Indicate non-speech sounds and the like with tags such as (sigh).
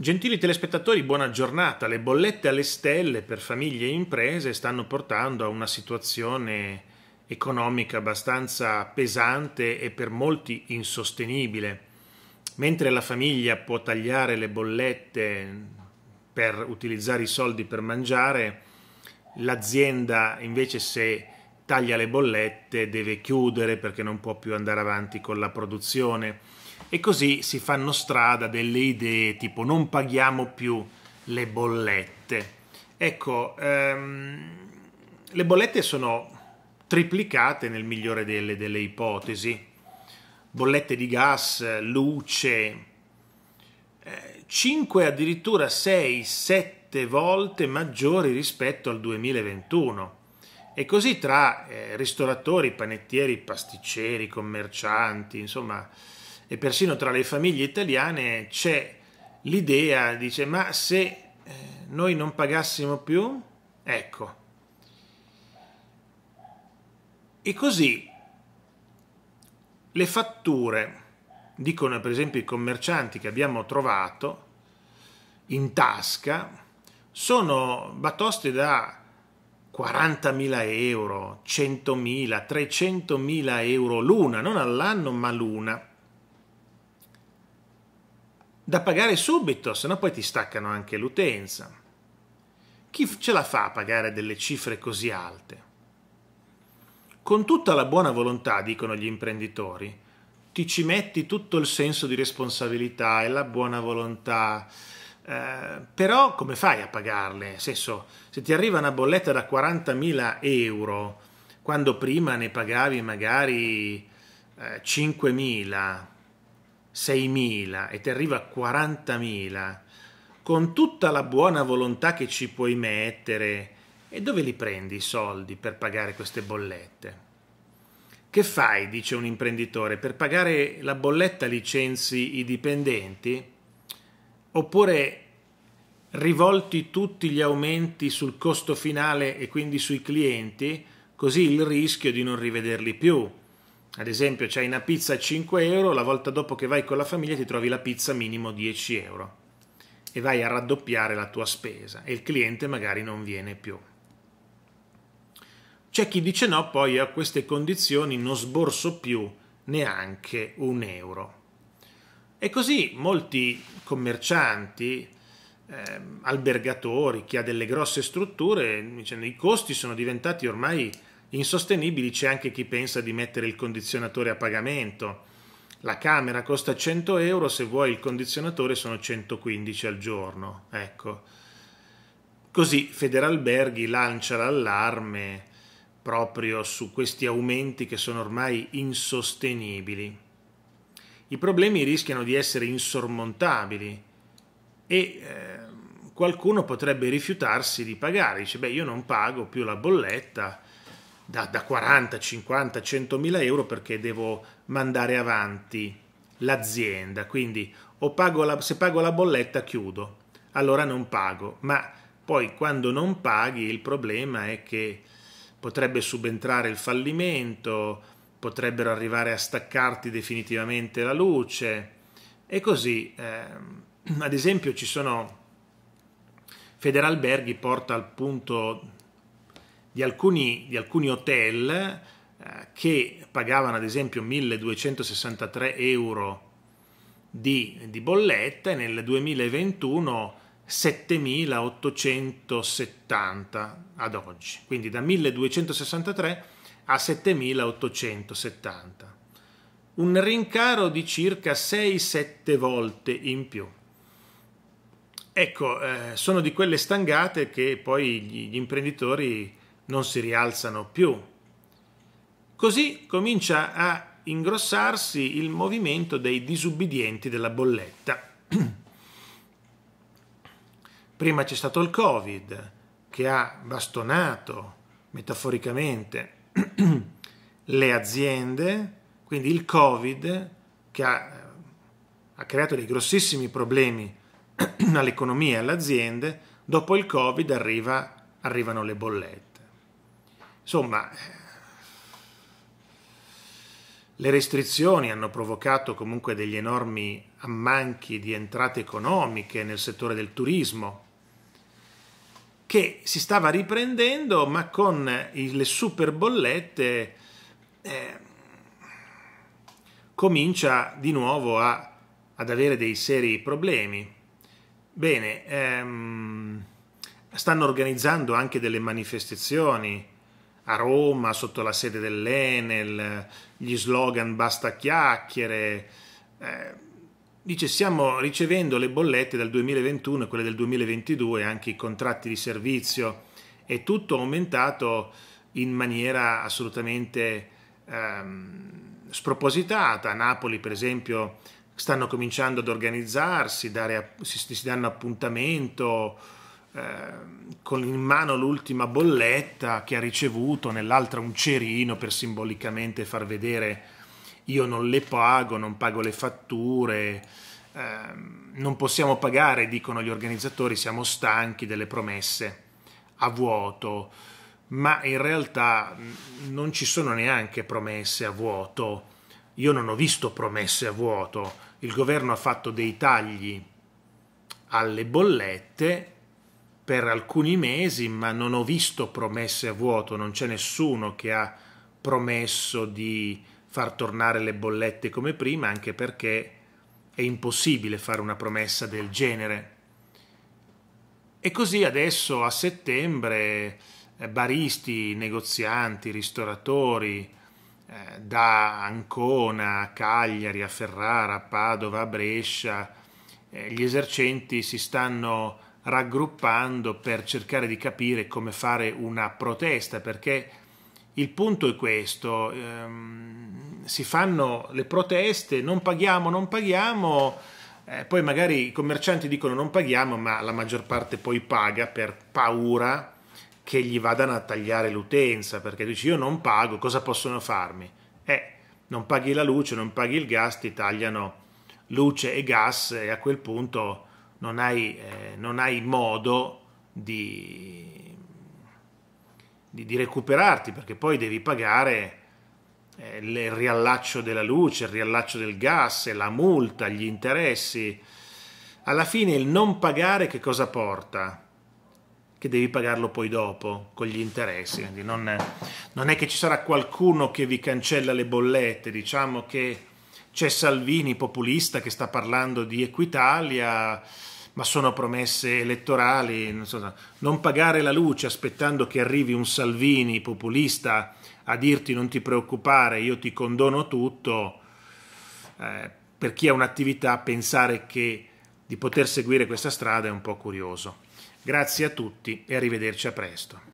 Gentili telespettatori, buona giornata. Le bollette alle stelle per famiglie e imprese stanno portando a una situazione economica abbastanza pesante e per molti insostenibile. Mentre la famiglia può tagliare le bollette per utilizzare i soldi per mangiare, l'azienda invece se taglia le bollette deve chiudere perché non può più andare avanti con la produzione e così si fanno strada delle idee tipo non paghiamo più le bollette. Ecco, ehm, le bollette sono triplicate nel migliore delle, delle ipotesi. Bollette di gas, luce, 5 eh, addirittura 6, 7 volte maggiori rispetto al 2021. E così tra eh, ristoratori, panettieri, pasticceri, commercianti, insomma, e persino tra le famiglie italiane c'è l'idea, dice, ma se eh, noi non pagassimo più, ecco. E così le fatture, dicono per esempio i commercianti che abbiamo trovato in tasca, sono batoste da 40.000 euro, 100.000, 300.000 euro l'una, non all'anno ma l'una da pagare subito, sennò poi ti staccano anche l'utenza. Chi ce la fa a pagare delle cifre così alte? Con tutta la buona volontà, dicono gli imprenditori, ti ci metti tutto il senso di responsabilità e la buona volontà, eh, però come fai a pagarle? Nel senso, se ti arriva una bolletta da 40.000 euro, quando prima ne pagavi magari eh, 5.000, 6.000 e ti arriva a 40.000, con tutta la buona volontà che ci puoi mettere, e dove li prendi i soldi per pagare queste bollette? Che fai, dice un imprenditore, per pagare la bolletta licenzi i dipendenti? Oppure rivolti tutti gli aumenti sul costo finale e quindi sui clienti, così il rischio di non rivederli più ad esempio c'hai una pizza a 5 euro, la volta dopo che vai con la famiglia ti trovi la pizza minimo 10 euro e vai a raddoppiare la tua spesa e il cliente magari non viene più. C'è chi dice no, poi a queste condizioni non sborso più neanche un euro. E così molti commercianti, eh, albergatori, chi ha delle grosse strutture, dicendo, i costi sono diventati ormai Insostenibili c'è anche chi pensa di mettere il condizionatore a pagamento. La camera costa 100 euro, se vuoi il condizionatore sono 115 al giorno. Ecco. Così Federalberghi lancia l'allarme proprio su questi aumenti che sono ormai insostenibili. I problemi rischiano di essere insormontabili e eh, qualcuno potrebbe rifiutarsi di pagare, dice beh io non pago più la bolletta da, da 40, 50, 100 mila euro perché devo mandare avanti l'azienda. Quindi pago la, se pago la bolletta chiudo, allora non pago. Ma poi quando non paghi il problema è che potrebbe subentrare il fallimento, potrebbero arrivare a staccarti definitivamente la luce e così. Eh, ad esempio ci sono Federalberghi porta al punto di alcuni, di alcuni hotel eh, che pagavano ad esempio 1263 euro di, di bolletta e nel 2021 7870 ad oggi, quindi da 1263 a 7870 un rincaro di circa 6-7 volte in più. Ecco, eh, sono di quelle stangate che poi gli imprenditori non si rialzano più. Così comincia a ingrossarsi il movimento dei disubbidienti della bolletta. (clears throat) Prima c'è stato il Covid che ha bastonato metaforicamente (clears throat) le aziende, quindi il Covid che ha, ha creato dei grossissimi problemi (clears throat) all'economia e alle aziende, dopo il Covid arriva, arrivano le bollette. Insomma, eh, le restrizioni hanno provocato comunque degli enormi ammanchi di entrate economiche nel settore del turismo, che si stava riprendendo, ma con le super bollette eh, comincia di nuovo a, ad avere dei seri problemi. Bene, ehm, stanno organizzando anche delle manifestazioni a Roma, sotto la sede dell'Enel, gli slogan basta chiacchiere. Eh, dice stiamo ricevendo le bollette dal 2021 e quelle del 2022, anche i contratti di servizio, è tutto aumentato in maniera assolutamente ehm, spropositata. A Napoli, per esempio, stanno cominciando ad organizzarsi, dare, si, si danno appuntamento Ehm, con in mano l'ultima bolletta che ha ricevuto, nell'altra un cerino per simbolicamente far vedere io non le pago, non pago le fatture, ehm, non possiamo pagare, dicono gli organizzatori, siamo stanchi delle promesse a vuoto, ma in realtà non ci sono neanche promesse a vuoto. Io non ho visto promesse a vuoto, il governo ha fatto dei tagli alle bollette per alcuni mesi, ma non ho visto promesse a vuoto, non c'è nessuno che ha promesso di far tornare le bollette come prima, anche perché è impossibile fare una promessa del genere. E così adesso a settembre eh, baristi, negozianti, ristoratori eh, da Ancona a Cagliari, a Ferrara, a Padova, a Brescia, eh, gli esercenti si stanno raggruppando per cercare di capire come fare una protesta, perché il punto è questo, ehm, si fanno le proteste, non paghiamo, non paghiamo, eh, poi magari i commercianti dicono non paghiamo, ma la maggior parte poi paga per paura che gli vadano a tagliare l'utenza, perché dici io non pago, cosa possono farmi? Eh, non paghi la luce, non paghi il gas, ti tagliano luce e gas e a quel punto non hai, eh, non hai modo di, di, di, recuperarti perché poi devi pagare eh, il riallaccio della luce, il riallaccio del gas, la multa, gli interessi. Alla fine il non pagare che cosa porta? Che devi pagarlo poi dopo con gli interessi. Quindi non, non è che ci sarà qualcuno che vi cancella le bollette, diciamo che c'è Salvini populista che sta parlando di Equitalia, ma sono promesse elettorali, non, non pagare la luce aspettando che arrivi un Salvini populista a dirti non ti preoccupare, io ti condono tutto, eh, per chi ha un'attività pensare che di poter seguire questa strada è un po' curioso. Grazie a tutti e arrivederci a presto.